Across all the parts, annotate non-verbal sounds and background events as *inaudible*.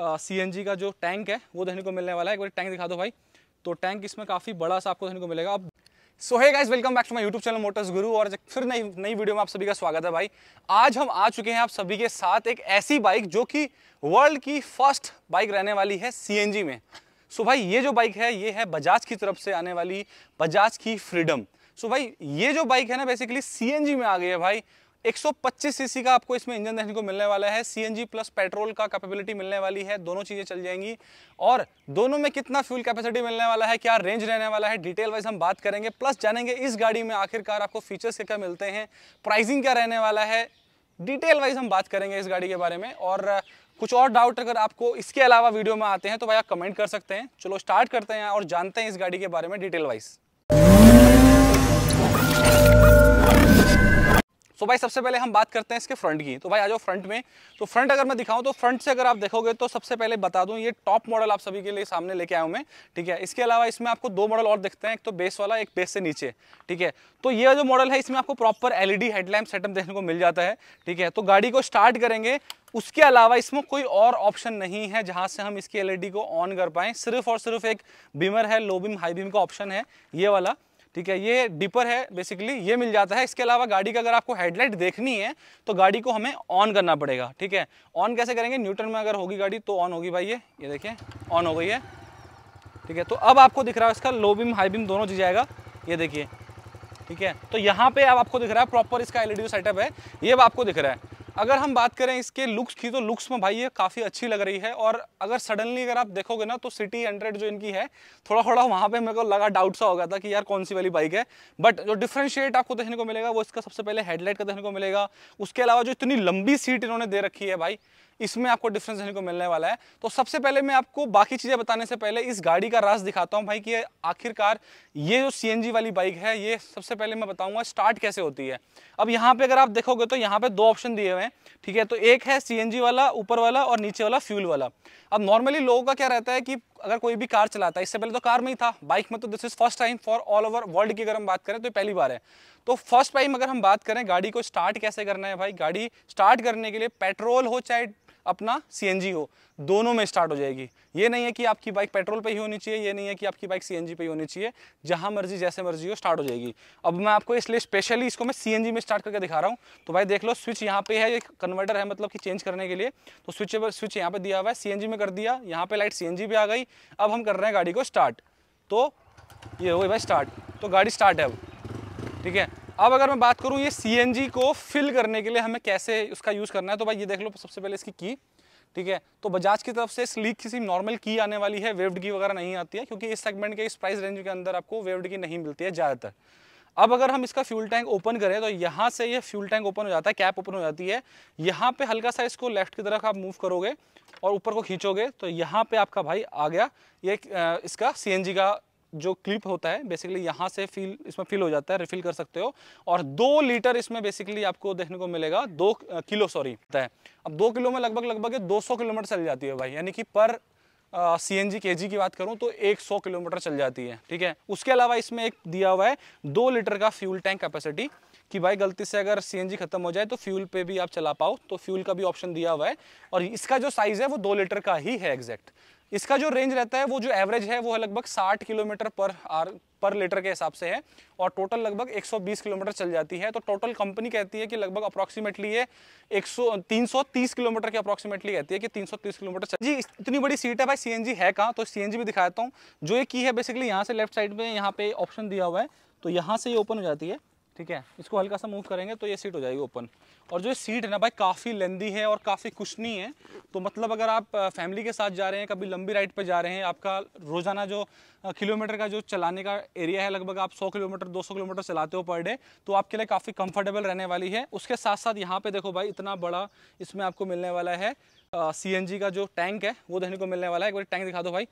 सी का जो टैंक है वो देखने को मिलने वाला है एक बार टैंक दिखा दो भाई तो टैंक इसमें काफ़ी बड़ा सा आपको देखने को मिलेगा अब सो है guys welcome back to my YouTube channel Motors Guru और फिर नई नई वीडियो में आप सभी का स्वागत है भाई आज हम आ चुके हैं आप सभी के साथ एक ऐसी बाइक जो कि वर्ल्ड की फर्स्ट बाइक रहने वाली है सी में सो so भाई ये जो बाइक है ये है बजाज की तरफ से आने वाली बजाज की फ्रीडम सो so भाई ये जो बाइक है ना बेसिकली सी में आ गई है भाई 125 सीसी का आपको इसमें इंजन देखने को मिलने वाला है सी प्लस पेट्रोल का कैपेबिलिटी मिलने वाली है दोनों चीज़ें चल जाएंगी और दोनों में कितना फ्यूल कैपेसिटी मिलने वाला है क्या रेंज रहने वाला है डिटेल वाइज हम बात करेंगे प्लस जानेंगे इस गाड़ी में आखिरकार आपको फीचर्स क्या क्या मिलते हैं प्राइसिंग क्या रहने वाला है डिटेल वाइज हम बात करेंगे इस गाड़ी के बारे में और कुछ और डाउट अगर आपको इसके अलावा वीडियो में आते हैं तो भाई आप कमेंट कर सकते हैं चलो स्टार्ट करते हैं और जानते हैं इस गाड़ी के बारे में डिटेल वाइज सो तो भाई सबसे पहले हम बात करते हैं इसके फ्रंट की तो भाई आ जाओ फ्रंट में तो फ्रंट अगर मैं दिखाऊं तो फ्रंट से अगर आप देखोगे तो सबसे पहले बता दूं ये टॉप मॉडल आप सभी के लिए सामने लेके आया हूं मैं ठीक है इसके अलावा इसमें आपको दो मॉडल और देखते हैं एक तो बेस वाला एक बेस से नीचे ठीक है तो ये जो मॉडल है इसमें आपको प्रॉपर एलईडी हेडलैम्प सेटअप देखने को मिल जाता है ठीक है तो गाड़ी को स्टार्ट करेंगे उसके अलावा इसमें कोई और ऑप्शन नहीं है जहां से हम इसकी एलईडी को ऑन कर पाए सिर्फ और सिर्फ एक बीमर है लो बीम हाई बीम का ऑप्शन है ये वाला ठीक है ये डिपर है बेसिकली ये मिल जाता है इसके अलावा गाड़ी का अगर आपको हेडलाइट देखनी है तो गाड़ी को हमें ऑन करना पड़ेगा ठीक है ऑन कैसे करेंगे न्यूटन में अगर होगी गाड़ी तो ऑन होगी भाई ये ये देखिए ऑन हो गई है ठीक है तो अब आपको दिख रहा है इसका लो बीम हाई बीम दोनों चीज आएगा ये देखिए ठीक है तो यहाँ पे अब आपको दिख रहा है प्रॉपर इसका एलईडी सेटअप है ये अब आपको दिख रहा है अगर हम बात करें इसके लुक्स की तो लुक्स में भाई ये काफ़ी अच्छी लग रही है और अगर सडनली अगर आप देखोगे ना तो सिटी हंड्रेड जो इनकी है थोड़ा थोड़ा वहाँ पे मेरे को लगा डाउट सा हो गया था कि यार कौन सी वाली बाइक है बट जो डिफ्रेंशिएट आपको देखने को मिलेगा वो इसका सबसे पहले हेडलाइट का देखने को मिलेगा उसके अलावा जो इतनी लंबी सीट इन्होंने दे रखी है भाई इसमें आपको डिफरेंस देखने को मिलने वाला है तो सबसे पहले मैं आपको बाकी चीज़ें बताने से पहले इस गाड़ी का रास दिखाता हूँ भाई कि आखिरकार ये जो सी वाली बाइक है ये सबसे पहले मैं बताऊँगा स्टार्ट कैसे होती है अब यहाँ पर अगर आप देखोगे तो यहाँ पर दो ऑप्शन दिए हुए हैं ठीक है तो एक है सी वाला ऊपर वाला और नीचे वाला फ्यूल वाला अब नॉर्मली लोगों का क्या रहता है कि अगर कोई भी कार चलाता है इससे पहले तो कार में ही था बाइक में तो this is first time for all over world की अगर हम बात करें तो पहली बार है तो फर्स्ट टाइम अगर हम बात करें गाड़ी को स्टार्ट कैसे करना है भाई गाड़ी स्टार्ट करने के लिए पेट्रोल हो चाहे अपना सी हो दोनों में स्टार्ट हो जाएगी ये नहीं है कि आपकी बाइक पेट्रोल पे ही होनी चाहिए ये नहीं है कि आपकी बाइक सी पे ही होनी चाहिए जहाँ मर्जी जैसे मर्जी हो स्टार्ट हो जाएगी अब मैं आपको इसलिए स्पेशली इसको मैं सी में स्टार्ट करके दिखा रहा हूँ तो भाई देख लो स्विच यहाँ पे है एक कन्वर्टर है मतलब कि चेंज करने के लिए तो स्विच स्विच यहाँ पर दिया हुआ है सी में कर दिया यहाँ पर लाइट सी भी आ गई अब हम कर रहे हैं गाड़ी को स्टार्ट तो ये हो गई भाई स्टार्ट तो गाड़ी स्टार्ट है अब ठीक है अब अगर मैं बात करूँ ये सी को फिल करने के लिए हमें कैसे उसका यूज़ करना है तो भाई ये देख लो सबसे पहले इसकी की ठीक है तो बजाज की तरफ से स्लीक किसी नॉर्मल की आने वाली है वेव्ड की वगैरह नहीं आती है क्योंकि इस सेगमेंट के इस प्राइस रेंज के अंदर आपको वेव्ड की नहीं मिलती है ज़्यादातर अब अगर हम इसका फ्यूल टैंक ओपन करें तो यहाँ से ये फ्यूल टैंक ओपन हो जाता है कैप ओपन हो जाती है यहाँ पे हल्का सा इसको लेफ्ट की तरफ आप मूव करोगे और ऊपर को खींचोगे तो यहाँ पे आपका भाई आ गया ये इसका सीएनजी का जो क्लिप होता है बेसिकली यहाँ से फिल इसमें फिल हो जाता है रिफिल कर सकते हो और दो लीटर इसमें बेसिकली आपको देखने को मिलेगा दो किलो सॉरी है अब दो किलो में लगभग लगभग दो सौ किलोमीटर चली जाती है भाई यानी कि पर सी एन जी की बात करूँ तो 100 किलोमीटर चल जाती है ठीक है उसके अलावा इसमें एक दिया हुआ है दो लीटर का फ्यूल टैंक कैपेसिटी कि भाई गलती से अगर सीएनजी खत्म हो जाए तो फ्यूल पे भी आप चला पाओ तो फ्यूल का भी ऑप्शन दिया हुआ है और इसका जो साइज़ है वो दो लीटर का ही है एग्जैक्ट इसका जो रेंज रहता है वो जो एवरेज है वो है लगभग 60 किलोमीटर पर आर पर लीटर के हिसाब से है और टोटल लगभग 120 किलोमीटर चल जाती है तो टोटल कंपनी कहती है कि लगभग अप्रॉक्सीमेटली ये 100 330 किलोमीटर के अप्रॉक्सीमेटली कहती है कि 330 किलोमीटर चल जी इतनी बड़ी सीट है भाई सीएनजी है कहाँ तो सीएनजी भी दिखाता हूँ जो ये की है बेसिकली यहाँ से लेफ्ट साइड में यहाँ पे ऑप्शन दिया हुआ है तो यहाँ से ये ओपन हो जाती है ठीक है इसको हल्का सा मूव करेंगे तो ये सीट हो जाएगी ओपन और जो सीट है ना भाई काफ़ी लेंदी है और काफ़ी कुशनी है तो मतलब अगर आप फैमिली के साथ जा रहे हैं कभी लंबी राइड पर जा रहे हैं आपका रोज़ाना जो किलोमीटर का जो चलाने का एरिया है लगभग आप 100 किलोमीटर 200 किलोमीटर चलाते हो पर डे तो आपके लिए काफ़ी कंफर्टेबल रहने वाली है उसके साथ साथ यहाँ पे देखो भाई इतना बड़ा इसमें आपको मिलने वाला है सी का जो टैंक है वो देखने को मिलने वाला है एक बार टैंक दिखा दो भाई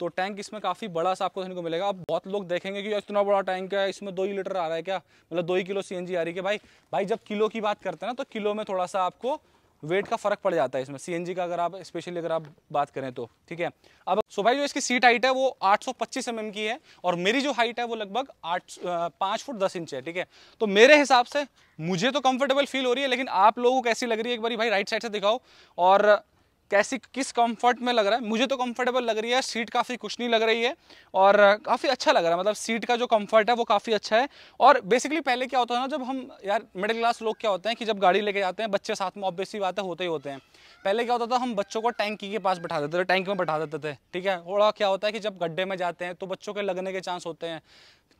तो टैंक इसमें काफ़ी बड़ा सा आपको देखने को मिलेगा अब बहुत लोग देखेंगे कि इतना बड़ा टैंक है इसमें दो ही लीटर आ रहा है क्या मतलब दो ही किलो सी आ रही है भाई भाई जब किलो की बात करते हैं ना तो किलो में थोड़ा सा आपको वेट का फ़र्क पड़ जाता है इसमें सीएनजी का अगर आप स्पेशली अगर आप बात करें तो ठीक है अब सुबह जो इसकी सीट हाइट है वो 825 एमएम mm की है और मेरी जो हाइट है वो लगभग आठ पाँच फुट दस इंच है ठीक है तो मेरे हिसाब से मुझे तो कंफर्टेबल फील हो रही है लेकिन आप लोगों को कैसी लग रही है एक बार भाई राइट साइड से दिखाओ और कैसी किस कंफर्ट में लग रहा है मुझे तो कंफर्टेबल लग रही है सीट काफ़ी कुछ नहीं लग रही है और काफ़ी अच्छा लग रहा है मतलब सीट का जो कंफर्ट है वो काफ़ी अच्छा है और बेसिकली पहले क्या होता है ना जब हम यार मिडिल क्लास लोग क्या होते हैं कि जब गाड़ी लेके जाते हैं बच्चे साथ में ऑब्वियसली बातें होते ही होते हैं पहले क्या होता था हम बच्चों को टैंकी के पास बैठा देते थे टैंक में बैठा देते थे ठीक है थोड़ा क्या होता है कि जब गड्ढे में जाते हैं तो बच्चों के लगने के चांस होते हैं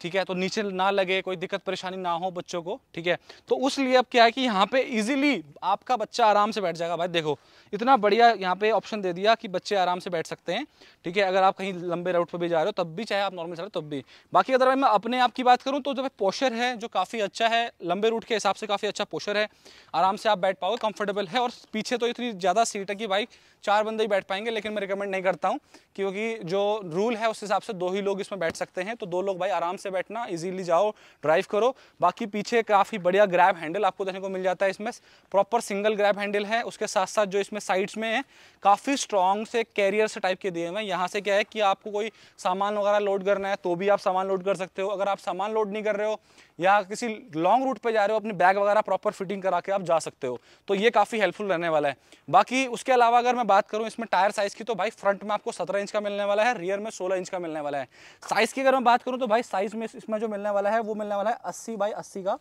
ठीक है तो नीचे ना लगे कोई दिक्कत परेशानी ना हो बच्चों को ठीक है तो उस लिए अब क्या है कि यहाँ पे इजीली आपका बच्चा आराम से बैठ जाएगा भाई देखो इतना बढ़िया यहाँ पे ऑप्शन दे दिया कि बच्चे आराम से बैठ सकते हैं ठीक है अगर आप कहीं लंबे रूट पर भी जा रहे हो तब भी चाहे आप नॉर्मल चल तब भी बाकी अगर मैं अपने आप की बात करूँ तो जब पोशर है जो काफ़ी अच्छा है लंबे रूट के हिसाब से काफ़ी अच्छा पोशर है आराम से आप बैठ पाओगे कंफर्टेबल है और पीछे तो इतनी ज़्यादा सीट है कि भाई चार बंदे ही बैठ पाएंगे लेकिन मैं रिकमेंड नहीं करता हूँ क्योंकि जो रूल है उस हिसाब से दो ही लोग इसमें बैठ सकते हैं तो दो लोग भाई आराम से से बैठना इजीली जाओ ड्राइव करो बाकी पीछे काफ़ी बढ़िया ग्रैब हैंडल आपको देखने को मिल जाता है इसमें प्रॉपर सिंगल ग्रैब हैंडल है उसके साथ साथ जो इसमें साइड्स में है काफ़ी स्ट्रॉन्ग से कैरियर से टाइप के दिए हुए हैं यहाँ से क्या है कि आपको कोई सामान वगैरह लोड करना है तो भी आप सामान लोड कर सकते हो अगर आप सामान लोड नहीं कर रहे हो या किसी लॉन्ग रूट पे जा रहे हो अपनी बैग वगैरह प्रॉपर फिटिंग करा के आप जा सकते हो तो ये काफ़ी हेल्पफुल रहने वाला है बाकी उसके अलावा अगर मैं बात करूँ इसमें टायर साइज़ की तो भाई फ्रंट में आपको सत्रह इंच का मिलने वाला है रियर में सोलह इंच का मिलने वाला है साइज़ की अगर मैं बात करूँ तो भाई साइज़ में इसमें जो मिलने वाला है वो मिलने वाला है अस्सी बाई अस्सी का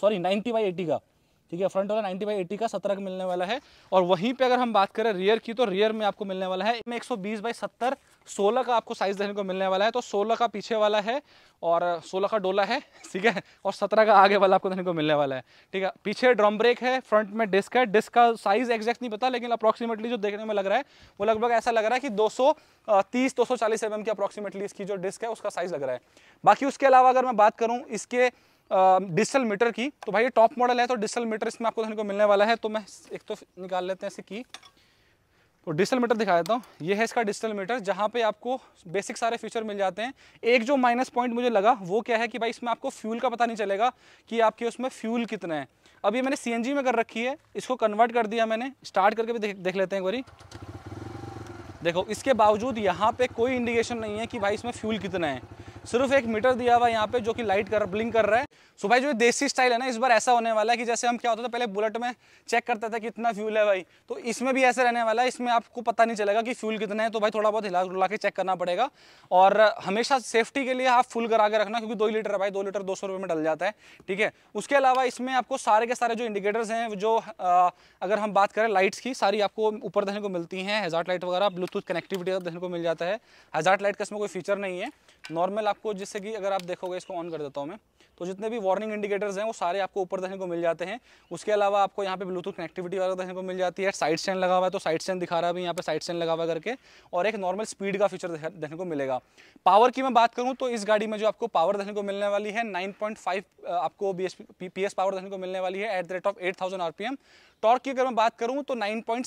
सॉरी नाइन्टी बाई एटी का ठीक है फ्रंट वाला नाइन्टी बाई एटी का सत्रह का मिलने वाला है और वहीं पे अगर हम बात करें रियर की तो रियर में आपको मिलने वाला है एक सौ बीस बाई सत्तर सोलह का आपको साइज़ देखने को मिलने वाला है तो सोलह का पीछे वाला है और सोलह का डोला है *laughs* ठीक है और सत्रह का आगे वाला आपको देखने को मिलने वाला है ठीक है पीछे ड्रम ब्रेक है फ्रंट में डिस्क है डिस्क का साइज़ एग्जैक्ट नहीं पता लेकिन अप्रॉक्सीमेटली जो देखने में लग रहा है वो लगभग ऐसा लग रहा है कि दो सौ तीस दो चालीस एम mm की अप्रॉक्सीमेटली इसकी जो डिस्क है उसका साइज़ लग रहा है बाकी उसके अलावा अगर मैं बात करूँ इसके डिजिटल मीटर की तो भाई ये टॉप मॉडल है तो डिजिटल मीटर इसमें आपको देखने को मिलने वाला है तो मैं एक तो निकाल लेते हैं इसकी तो डिजिटल मीटर दिखा देता हूँ ये है इसका डिजिटल मीटर जहाँ पे आपको बेसिक सारे फीचर मिल जाते हैं एक जो माइनस पॉइंट मुझे लगा वो क्या है कि भाई इसमें आपको फ्यूल का पता नहीं चलेगा कि आपके उसमें फ्यूल कितना है अब ये मैंने सी में कर रखी है इसको कन्वर्ट कर दिया मैंने स्टार्ट करके भी देख, देख लेते हैं एक बारी देखो इसके बावजूद यहाँ पे कोई इंडिकेशन नहीं है कि भाई इसमें फ्यूल कितना है सिर्फ एक मीटर दिया हुआ यहाँ पे जो कि लाइट कर ब्लिंक कर रहा है सो भाई जो देसी स्टाइल है ना इस बार ऐसा होने वाला है कि जैसे हम क्या होता था पहले बुलेट में चेक करते थे कितना फ्यूल है भाई तो इसमें भी ऐसा रहने वाला है इसमें आपको पता नहीं चलेगा कि फ्यूल कितना है तो भाई थोड़ा बहुत हिला डुला के चेक करना पड़ेगा और हमेशा सेफ्टी के लिए आप फुल करा के रखना क्योंकि दो लीटर है भाई दो लीटर दो सौ में डल जाता है ठीक है उसके अलावा इसमें आपको सारे के सारे जो इंडिकेटर्स हैं जो अगर हम बात करें लाइट्स की सारी आपको ऊपर देखने को मिलती हैं हेजार्ट लाइट वगैरह ब्लूटूथ कनेक्टिविटी देखने को मिल जाता है हेजार्ट लाइट का इसमें कोई फीचर नहीं है नॉर्मल आपको जैसे कि अगर आप देखोगे इसको ऑन कर देता हूँ मैं तो जितने भी वार्निंग इंडिकेटर्स हैं वो सारे आपको ऊपर देखने को मिल जाते हैं उसके अलावा आपको यहाँ पे ब्लूटूथ कनेक्टिविटी वगैरह देखने को मिल जाती है साइड स्टैंड लगा हुआ है तो साइड स्टैंड दिखा रहा है अभी यहाँ पे साइड स्टैंड लगा हुआ करके और एक नॉर्मल स्पीड का फीचर देखने को मिलेगा पावर की मैं बात करूँ तो इस गाड़ी में जो आपको पावर देखने को मिलने वाली है नाइन आपको बी एस पावर देखने को मिलने वाली है at the rate of eight thousand torque की अगर मैं बात करूं तो 9.7 पॉइंट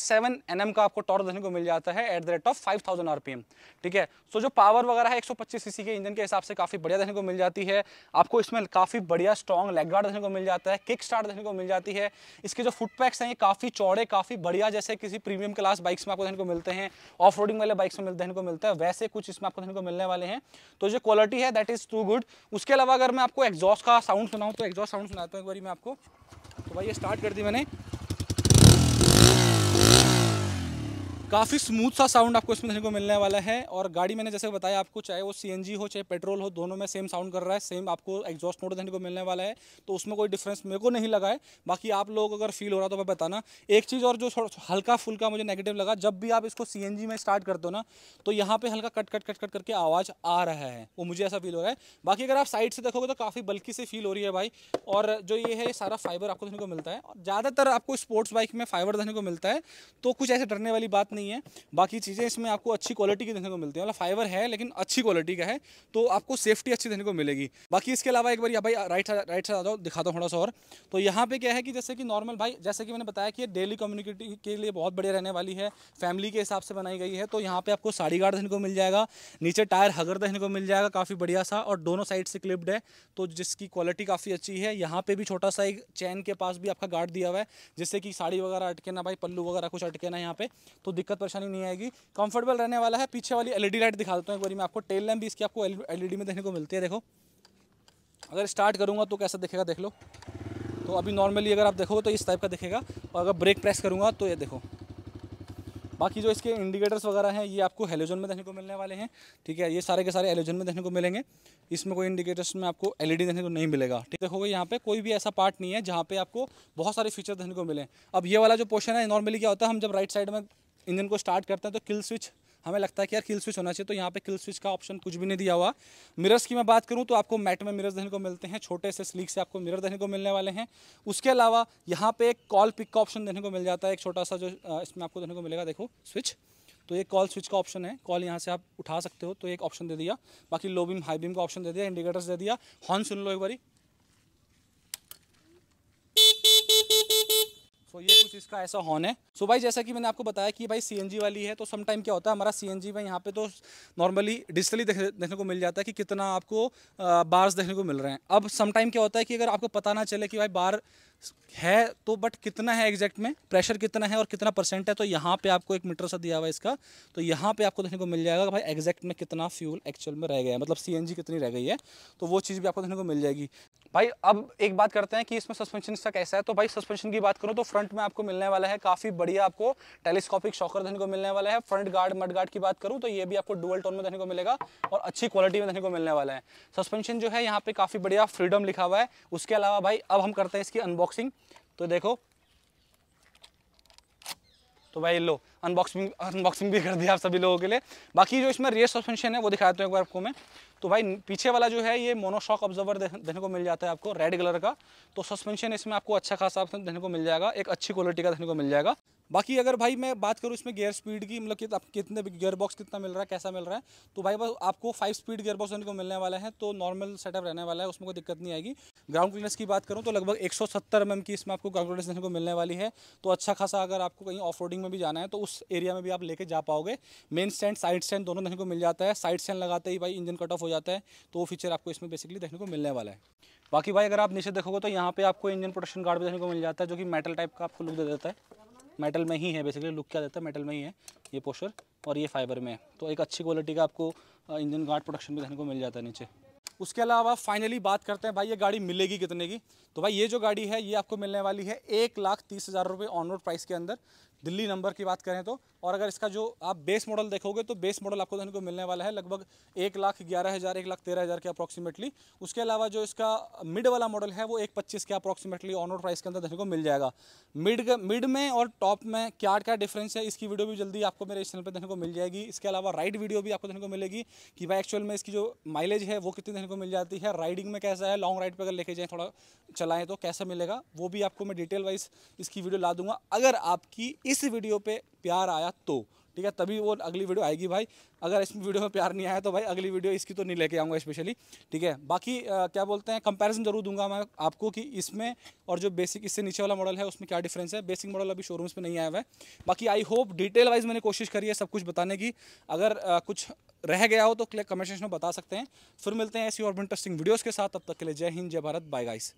का आपको टॉर्क देखने को मिल जाता है at the rate of 5000 thousand ठीक है सो so, जो पावर वगैरह है 125 सीसी के इंजन के हिसाब से काफ़ी बढ़िया देखने को मिल जाती है आपको इसमें काफ़ी बढ़िया स्ट्रॉन्ग लेग गार्ड देखने को मिल जाता है किक स्टार्ट देखने को मिल जाती है इसके जो फुटपैक्स हैं ये काफ़ी चौड़े काफ़ी बढ़िया जैसे किसी प्रीमियम क्लास बाइक्स में आपको देखने को मिलते हैं ऑफ रोडिंग वाले बाइक्स में देखने को मिलता है वैसे कुछ इसमें आपको देखने को मिलने वाले हैं तो जो क्वालिटी है दैट इज़ टू गुड उसके अलावा अगर मैं आपको एग्जॉस्ट का साउंड सुनाऊँ तो एग्जॉस्ट साउंड सुनाता हूँ एक बार मैं आपको तो भाई ये स्टार्ट कर दी मैंने काफ़ी स्मूथ सा साउंड आपको इसमें देखने को मिलने वाला है और गाड़ी मैंने जैसे बताया आपको चाहे वो सी हो चाहे पेट्रोल हो दोनों में सेम साउंड कर रहा है सेम आपको एग्जॉस्ट नोट देखने को मिलने वाला है तो उसमें कोई डिफरेंस मेरे को नहीं लगा है बाकी आप लोग अगर फील हो रहा तो मैं बताना एक चीज़ और जो हल्का फुल्का मुझे नेगेटिव लगा जब भी आप इसको सी में स्टार्ट कर दो ना तो यहाँ पर हल्का कट कट कट कट करके आवाज़ आ रहा है वो मुझे ऐसा फील हो रहा है बाकी अगर आप साइड से देखोगे तो काफ़ी बल्कि से फील हो रही है भाई और जो ये है सारा फाइबर आपको देखने को मिलता है ज़्यादातर आपको स्पोर्ट्स बाइक में फाइबर देखने को मिलता है तो कुछ ऐसे डरने वाली बात नहीं नहीं है बाकी चीज़ें इसमें आपको अच्छी क्वालिटी की देखने को मिलती है मतलब फाइबर है लेकिन अच्छी क्वालिटी का है तो आपको सेफ्टी अच्छी देखने को मिलेगी बाकी इसके अलावा एक बार भाई राइट राइट साइड आ जाओ दिखा दो थोड़ा सा और तो यहाँ पर क्या है कि जैसे कि नॉर्मल भाई जैसे कि मैंने बताया कि डेली कम्युनिकेटी के लिए बहुत बढ़िया रहने वाली है फैमिली के हिसाब से बनाई गई है तो यहाँ पर आपको साड़ी गार्ड देखने को मिल जाएगा नीचे टायर हगर देखने को मिल जाएगा काफ़ी बढ़िया सा और दोनों साइड से क्लिप्ड है तो जिसकी क्वालिटी काफ़ी अच्छी है यहाँ पर भी छोटा सा एक चैन के पास भी आपका गार्ड दिया हुआ है जिससे कि साड़ी वगैरह अटके ना भाई पल्लू वगैरह कुछ अटके ना यहाँ पे तो दिक्कत दिक्कत परेशानी नहीं आएगी कंफर्टेबल रहने वाला है पीछे वाली एलईडी लाइट e दिखा देता हूँ एक बार मैं आपको टेल लैम्प भी इसकी आपको एलईडी e e में देखने को मिलती है देखो अगर स्टार्ट करूँगा तो कैसा दिखेगा देख लो तो अभी नॉर्मली अगर आप देखोगे तो इस टाइप का दिखेगा और अगर ब्रेक प्रेस करूँगा तो ये देखो बाकी जो इसके इंडिकेटर्स वगैरह हैं ये आपको हेलोजन में देखने को मिलने वाले हैं ठीक है ये सारे के सारे हेलोजन में देखने को मिलेंगे इसमें कोई इंडिकेटर्स में आपको एलईडी देखने को नहीं मिलेगा ठीक देखोगे यहाँ पे कोई भी ऐसा पार्ट नहीं है जहाँ पे आपको बहुत सारे फीचर देखने को मिले अब ये वाला जो पोर्शन है नॉर्मली क्या होता है हम जब राइट साइड में इंजन को स्टार्ट करते हैं तो किल स्विच हमें लगता है कि यार किल स्विच होना चाहिए तो यहाँ पे किल स्विच का ऑप्शन कुछ भी नहीं दिया हुआ मिरर्स की मैं बात करूँ तो आपको मैट में मिरर्स देखने को मिलते हैं छोटे से स्लीक से आपको मिरर देखने को मिलने वाले हैं उसके अलावा यहाँ पे एक कॉल पिक का ऑप्शन देखने को मिल जाता है एक छोटा सा जो इसमें आपको देखने को मिलेगा देखो स्विच तो ये कॉल स्विच का ऑप्शन है कॉल यहाँ से आप उठा सकते हो तो एक ऑप्शन दे दिया बाकी लो बीम हाई बीम का ऑप्शन दे दिया इंडिकेटर्स दे दिया हॉर्न सुन लो एक बारी सो so, ये कुछ इसका ऐसा हॉर्न है सो so, भाई जैसा कि मैंने आपको बताया कि भाई सी वाली है तो समटाइम क्या होता है हमारा जी में यहाँ पे तो नॉर्मली डिजिटली देखने को मिल जाता है कि कितना आपको बार्स देखने को मिल रहे हैं अब समटाइम क्या होता है कि अगर आपको पता ना चले कि भाई बार है तो बट कितना है एग्जैक्ट में प्रेशर कितना है और कितना परसेंट है तो यहाँ पे आपको एक मीटर सा दिया हुआ है इसका तो यहाँ पे आपको देखने को मिल जाएगा भाई एग्जैक्ट में कितना फ्यूल एक्चुअल में रह गया है मतलब सीएनजी कितनी रह गई है तो वो चीज़ भी आपको देखने को मिल जाएगी भाई अब एक बात करते हैं कि इसमें सस्पेंशन इसका कैसा है तो भाई सस्पेंशन की बात करूँ तो फ्रंट में आपको मिलने वाला है काफ़ी बढ़िया आपको टेलीस्कॉपिक शॉकर देखने को मिलने वाला है फ्रंट गार्ड मड गार्ड की बात करूँ तो ये भी आपको डुअल टोन में देखने को मिलेगा और अच्छी क्वालिटी में देखने को मिलने वाला है सस्पेंशन जो है यहाँ पे काफ़ी बढ़िया फ्रीडम लिखा हुआ है उसके अलावा भाई अब हम करते हैं इसकी अनबॉक्स अनबॉक्सिंग तो देखो तो भाई लो अनबॉक्सिंग अनबॉक्सिंग भी कर दिया आप सभी लोगों के लिए बाकी जो इसमें रियर सस्पेंशन है वो दिखाते हैं एक बार आपको मैं तो भाई पीछे वाला जो है ये मोनोशॉक ऑब्जर्वर देखने को मिल जाता है आपको रेड कलर का तो सस्पेंशन इसमें आपको अच्छा खासा देखने को मिल जाएगा एक अच्छी क्वालिटी का देखने को मिल जाएगा बाकी अगर भाई मैं बात करूँ इसमें गेयर स्पीड की मतलब कित, कितने गियर बॉक्स कितना मिल रहा है कैसा मिल रहा है तो भाई बस आपको फाइव स्पीड गियर बॉक्स को मिलने वाला है तो नॉर्मल सेटअप रहने वाला है उसमें कोई दिक्कत नहीं आएगी ग्राउंड क्लीनर्स की बात करूँ तो लगभग एक सौ mm की इसमें आपको ग्राउंड क्लीनर्स देखने को मिलने वाली है तो अच्छा खासा अगर आपको कहीं ऑफ में भी जाना है तो उस एरिया में भी आप लेके जा पाओगे मेन स्टैंड साइड स्टैंड दोनों देखने को मिल जाता है साइड स्टैंड लगाते ही भाई इंजन कट ऑफ हो हो जाता है तो वो फीचर आपको इसमें बेसिकली देखने को मिलने वाला है बाकी भाई अगर आप नीचे देखोगे तो यहाँ पे आपको इंजन प्रोटेक्शन गार्ड भी देखने को मिल जाता है जो कि मेटल टाइप का आपको लुक दे देता है मेटल में ही है बेसिकली लुक क्या देता है मेटल में ही है ये पोस्टर और ये फाइबर में है तो एक अच्छी क्वालिटी का आपको इंजन गार्ड प्रोडक्शन भी देखने को मिल जाता है नीचे उसके अलावा फाइनली बात करते हैं भाई ये गाड़ी मिलेगी कितने की तो भाई ये जो गाड़ी है ये आपको मिलने वाली है एक लाख तीस हज़ार रुपये ऑन रोड प्राइस के अंदर दिल्ली नंबर की बात करें तो और अगर इसका जो आप बेस मॉडल देखोगे तो बेस मॉडल आपको देखने को मिलने वाला है लगभग एक लाख ग्यारह हज़ार एक लाख तेरह हज़ार के अप्रॉक्सीमेटली उसके अलावा जो इसका मिड वाला मॉडल है वो एक पच्चीस के अप्रॉक्सीमेटली ऑन रोड प्राइस के अंदर देखने को मिल जाएगा मिड मिड में और टॉप में क्या क्या डिफरेंस है इसकी वीडियो भी जल्दी आपको मेरे चैनल पर देखने को मिल जाएगी इसके अलावा राइड वीडियो भी आपको देखने को मिलेगी कि भाई एक्चुअल में इसकी जो माइलेज है वो कितनी देखने को मिल जाती है राइडिंग में कैसा है लॉन्ग राइड पर अगर लेके जाएँ थोड़ा चलाएँ तो कैसा मिलेगा वो भी आपको मैं डिटेल वाइज इसकी वीडियो ला दूंगा अगर आपकी इस वीडियो पे प्यार आया तो ठीक है तभी वो अगली वीडियो आएगी भाई अगर इस वीडियो में प्यार नहीं आया तो भाई अगली वीडियो इसकी तो नहीं लेके आऊँगा स्पेशली ठीक है बाकी आ, क्या बोलते हैं कंपैरिजन जरूर दूंगा मैं आपको कि इसमें और जो बेसिक इससे नीचे वाला मॉडल है उसमें क्या डिफरेंस है बेसिक मॉडल अभी शोरूम्स में नहीं आया हुआ है बाकी आई होप डिटेल वाइज मैंने कोशिश करी है सब कुछ बताने की अगर आ, कुछ रह गया हो तो कमेंट सेक्शन में बता सकते हैं फिर मिलते हैं ऐसी और इंटरेस्टिंग वीडियोज़ के साथ तब तक के लिए जय हिंद जय भारत बाय गाइस